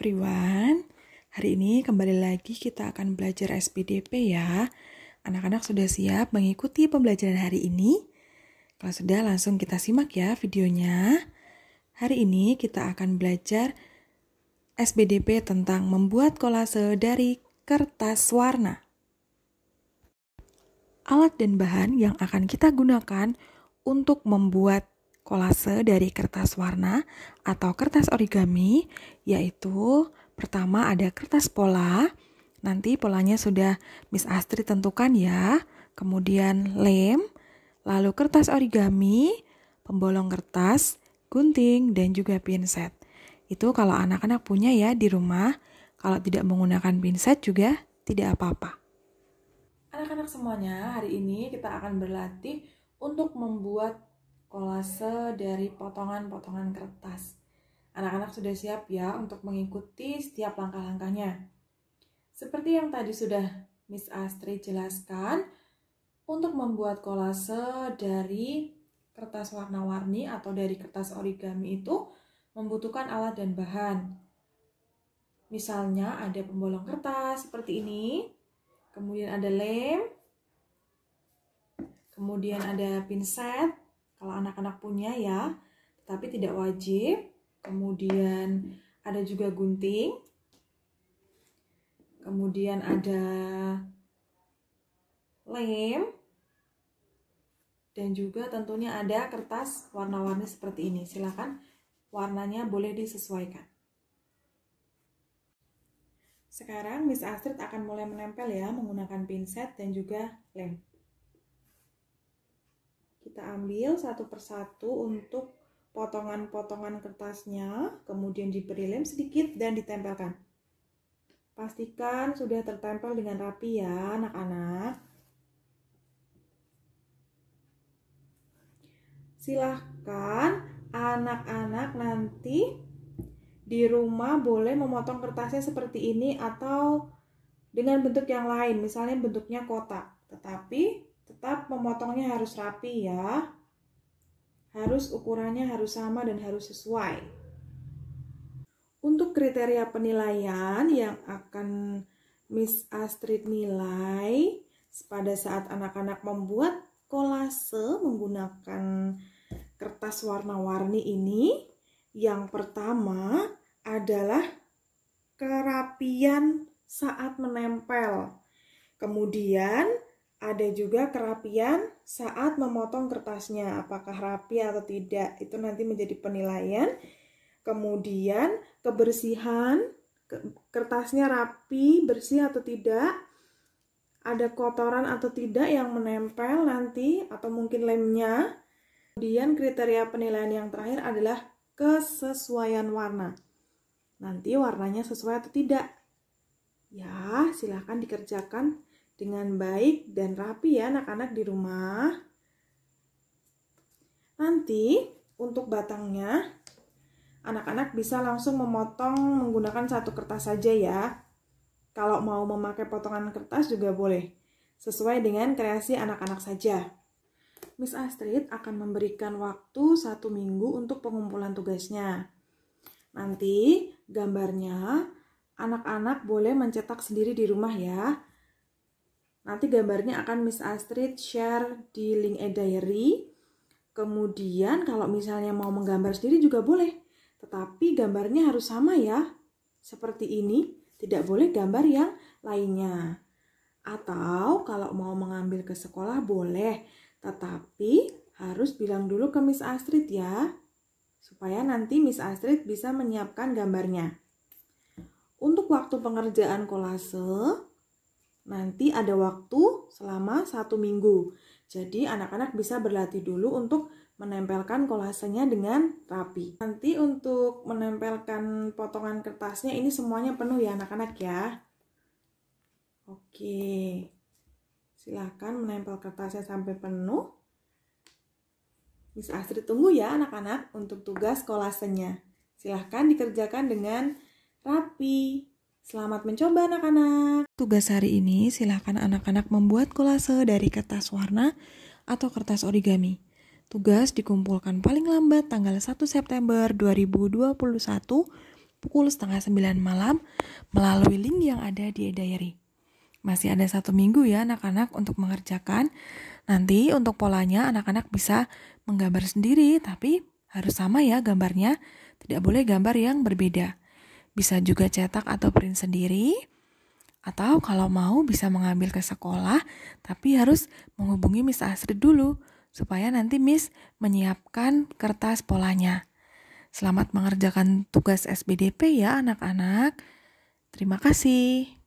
everyone. Hari ini kembali lagi kita akan belajar SPDP ya. Anak-anak sudah siap mengikuti pembelajaran hari ini? Kalau sudah langsung kita simak ya videonya. Hari ini kita akan belajar SPDP tentang membuat kolase dari kertas warna. Alat dan bahan yang akan kita gunakan untuk membuat kolase dari kertas warna atau kertas origami, yaitu pertama ada kertas pola, nanti polanya sudah Miss Astri tentukan ya, kemudian lem, lalu kertas origami, pembolong kertas, gunting, dan juga pinset. Itu kalau anak-anak punya ya di rumah, kalau tidak menggunakan pinset juga tidak apa-apa. Anak-anak semuanya, hari ini kita akan berlatih untuk membuat kolase dari potongan-potongan kertas. Anak-anak sudah siap ya untuk mengikuti setiap langkah-langkahnya. Seperti yang tadi sudah Miss Astri jelaskan, untuk membuat kolase dari kertas warna-warni atau dari kertas origami itu membutuhkan alat dan bahan. Misalnya ada pembolong kertas seperti ini, kemudian ada lem, kemudian ada pinset, kalau anak-anak punya ya, tapi tidak wajib. Kemudian ada juga gunting. Kemudian ada lem. Dan juga tentunya ada kertas warna-warni seperti ini. Silahkan warnanya boleh disesuaikan. Sekarang Miss Astrid akan mulai menempel ya menggunakan pinset dan juga lem. Kita ambil satu persatu untuk potongan-potongan kertasnya, kemudian diberi lem sedikit dan ditempelkan. Pastikan sudah tertempel dengan rapi ya anak-anak. Silahkan anak-anak nanti di rumah boleh memotong kertasnya seperti ini atau dengan bentuk yang lain, misalnya bentuknya kotak. Tetapi Tetap memotongnya harus rapi ya. Harus ukurannya harus sama dan harus sesuai. Untuk kriteria penilaian yang akan Miss Astrid nilai pada saat anak-anak membuat kolase menggunakan kertas warna-warni ini, yang pertama adalah kerapian saat menempel. Kemudian ada juga kerapian saat memotong kertasnya, apakah rapi atau tidak. Itu nanti menjadi penilaian. Kemudian kebersihan, kertasnya rapi, bersih atau tidak. Ada kotoran atau tidak yang menempel nanti atau mungkin lemnya. Kemudian kriteria penilaian yang terakhir adalah kesesuaian warna. Nanti warnanya sesuai atau tidak. Ya, silahkan dikerjakan dengan baik dan rapi ya anak-anak di rumah. Nanti untuk batangnya anak-anak bisa langsung memotong menggunakan satu kertas saja ya. Kalau mau memakai potongan kertas juga boleh, sesuai dengan kreasi anak-anak saja. Miss Astrid akan memberikan waktu satu minggu untuk pengumpulan tugasnya. Nanti gambarnya anak-anak boleh mencetak sendiri di rumah ya. Nanti gambarnya akan Miss Astrid share di link e-diary. Kemudian kalau misalnya mau menggambar sendiri juga boleh. Tetapi gambarnya harus sama ya. Seperti ini, tidak boleh gambar yang lainnya. Atau kalau mau mengambil ke sekolah boleh, tetapi harus bilang dulu ke Miss Astrid ya. Supaya nanti Miss Astrid bisa menyiapkan gambarnya. Untuk waktu pengerjaan kolase, Nanti ada waktu selama satu minggu. Jadi anak-anak bisa berlatih dulu untuk menempelkan kolasenya dengan rapi. Nanti untuk menempelkan potongan kertasnya ini semuanya penuh ya anak-anak ya. Oke. Silahkan menempel kertasnya sampai penuh. Miss Astrid tunggu ya anak-anak untuk tugas kolasenya. Silahkan dikerjakan dengan rapi. Selamat mencoba anak-anak. Tugas hari ini silahkan anak-anak membuat kolase dari kertas warna atau kertas origami. Tugas dikumpulkan paling lambat tanggal 1 September 2021 pukul setengah sembilan malam melalui link yang ada di e-diary. Masih ada satu minggu ya anak-anak untuk mengerjakan. Nanti untuk polanya anak-anak bisa menggambar sendiri tapi harus sama ya gambarnya. Tidak boleh gambar yang berbeda bisa juga cetak atau print sendiri. Atau kalau mau bisa mengambil ke sekolah, tapi harus menghubungi Miss Asri dulu, supaya nanti Miss menyiapkan kertas polanya. Selamat mengerjakan tugas SBDP ya anak-anak. Terima kasih.